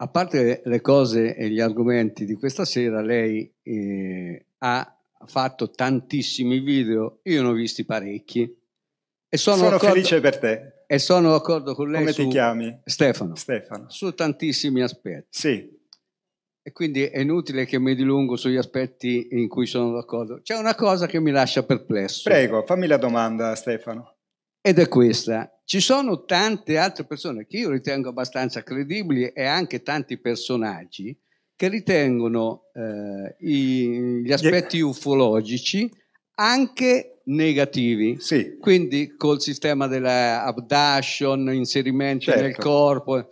A parte le cose e gli argomenti di questa sera, lei eh, ha fatto tantissimi video, io ne ho visti parecchi. E sono, sono felice per te. E sono d'accordo con lei. Come ti chiami? Stefano. Stefano. Su tantissimi aspetti. Sì. E quindi è inutile che mi dilungo sugli aspetti in cui sono d'accordo. C'è una cosa che mi lascia perplesso. Prego, fammi la domanda, Stefano ed è questa. Ci sono tante altre persone che io ritengo abbastanza credibili e anche tanti personaggi che ritengono eh, i, gli aspetti ufologici anche negativi. Sì. Quindi col sistema della inserimento certo. nel corpo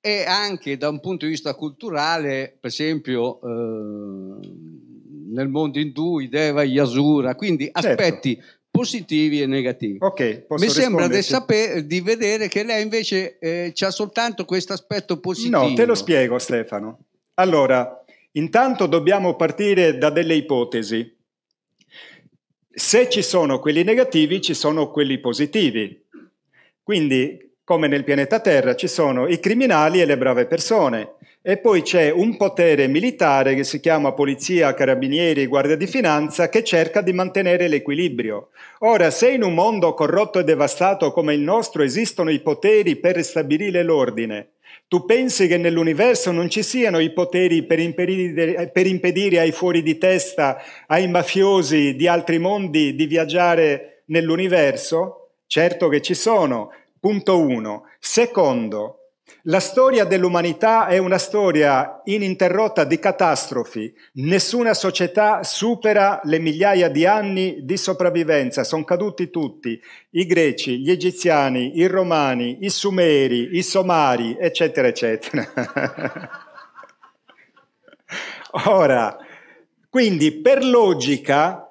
e anche da un punto di vista culturale, per esempio eh, nel mondo indù, i Deva, gli Asura, quindi certo. aspetti certo positivi e negativi. Okay, Mi sembra di, sapere, di, vedere che lei invece eh, ha soltanto questo aspetto positivo. No, te lo spiego Stefano. Allora, intanto dobbiamo partire da delle ipotesi. Se ci sono quelli negativi, ci sono quelli positivi. Quindi, come nel pianeta Terra, ci sono i criminali e le brave persone e poi c'è un potere militare che si chiama polizia, carabinieri, guardia di finanza che cerca di mantenere l'equilibrio. Ora, se in un mondo corrotto e devastato come il nostro esistono i poteri per ristabilire l'ordine, tu pensi che nell'universo non ci siano i poteri per impedire, per impedire ai fuori di testa, ai mafiosi di altri mondi di viaggiare nell'universo? Certo che ci sono. Punto 1. Secondo, la storia dell'umanità è una storia ininterrotta di catastrofi. Nessuna società supera le migliaia di anni di sopravvivenza. Sono caduti tutti, i greci, gli egiziani, i romani, i sumeri, i somari, eccetera, eccetera. Ora, quindi per logica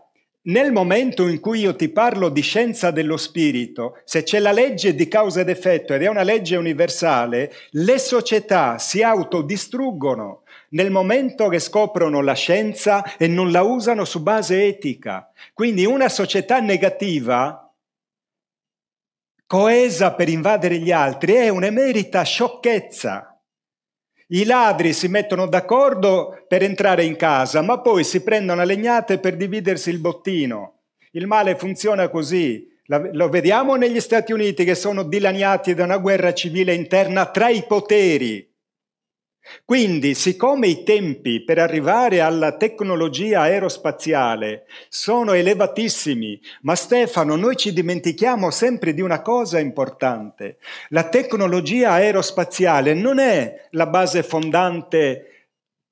nel momento in cui io ti parlo di scienza dello spirito, se c'è la legge di causa ed effetto ed è una legge universale, le società si autodistruggono nel momento che scoprono la scienza e non la usano su base etica. Quindi una società negativa, coesa per invadere gli altri, è un'emerita sciocchezza. I ladri si mettono d'accordo per entrare in casa, ma poi si prendono a legnate per dividersi il bottino. Il male funziona così. Lo vediamo negli Stati Uniti che sono dilaniati da una guerra civile interna tra i poteri. Quindi, siccome i tempi per arrivare alla tecnologia aerospaziale sono elevatissimi, ma Stefano, noi ci dimentichiamo sempre di una cosa importante. La tecnologia aerospaziale non è la base fondante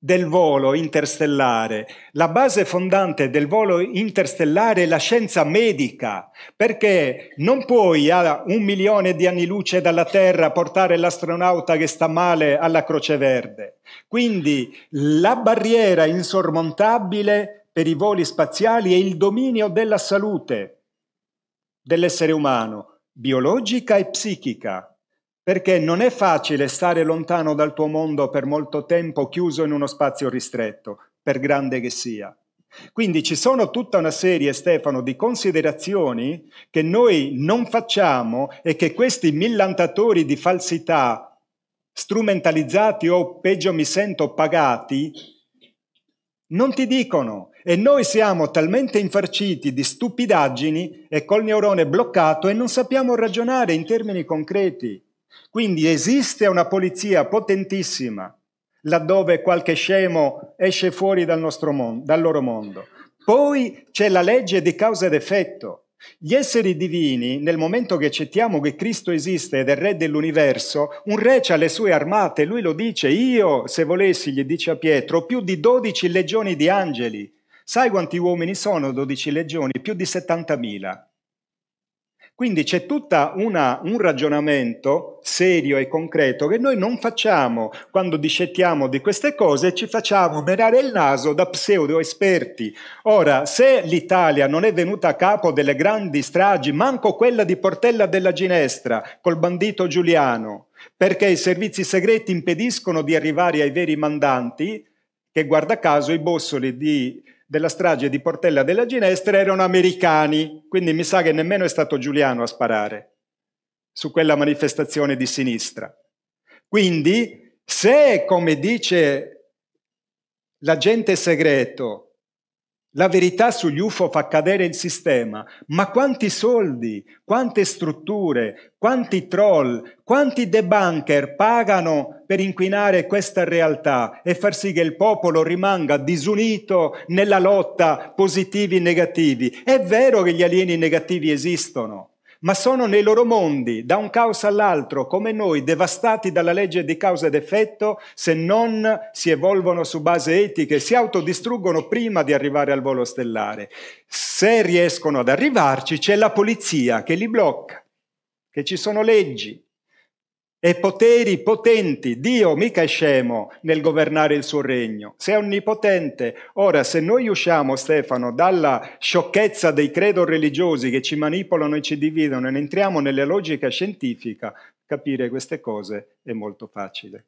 del volo interstellare. La base fondante del volo interstellare è la scienza medica, perché non puoi a un milione di anni luce dalla Terra portare l'astronauta che sta male alla Croce Verde. Quindi la barriera insormontabile per i voli spaziali è il dominio della salute dell'essere umano, biologica e psichica perché non è facile stare lontano dal tuo mondo per molto tempo chiuso in uno spazio ristretto, per grande che sia. Quindi ci sono tutta una serie, Stefano, di considerazioni che noi non facciamo e che questi millantatori di falsità, strumentalizzati o peggio mi sento pagati, non ti dicono. E noi siamo talmente infarciti di stupidaggini e col neurone bloccato e non sappiamo ragionare in termini concreti. Quindi esiste una polizia potentissima laddove qualche scemo esce fuori dal, mondo, dal loro mondo. Poi c'è la legge di causa ed effetto. Gli esseri divini, nel momento che accettiamo che Cristo esiste ed è re dell'universo, un re ha le sue armate, lui lo dice, io, se volessi, gli dice a Pietro, più di 12 legioni di angeli. Sai quanti uomini sono 12 legioni? Più di 70.000. Quindi c'è tutto un ragionamento serio e concreto che noi non facciamo quando discettiamo di queste cose e ci facciamo menare il naso da pseudo esperti. Ora, se l'Italia non è venuta a capo delle grandi stragi, manco quella di Portella della Ginestra col bandito Giuliano, perché i servizi segreti impediscono di arrivare ai veri mandanti, che guarda caso i bossoli di della strage di Portella della Ginestra erano americani, quindi mi sa che nemmeno è stato Giuliano a sparare su quella manifestazione di sinistra. Quindi, se, come dice l'agente segreto, la verità sugli UFO fa cadere il sistema, ma quanti soldi, quante strutture, quanti troll, quanti debunker pagano per inquinare questa realtà e far sì che il popolo rimanga disunito nella lotta positivi e negativi. È vero che gli alieni negativi esistono, ma sono nei loro mondi, da un caos all'altro, come noi, devastati dalla legge di causa ed effetto, se non si evolvono su base etiche, si autodistruggono prima di arrivare al volo stellare. Se riescono ad arrivarci, c'è la polizia che li blocca, che ci sono leggi, e poteri potenti. Dio mica è scemo nel governare il suo regno, se è onnipotente. Ora, se noi usciamo, Stefano, dalla sciocchezza dei credo religiosi che ci manipolano e ci dividono e entriamo nella logica scientifica, capire queste cose è molto facile.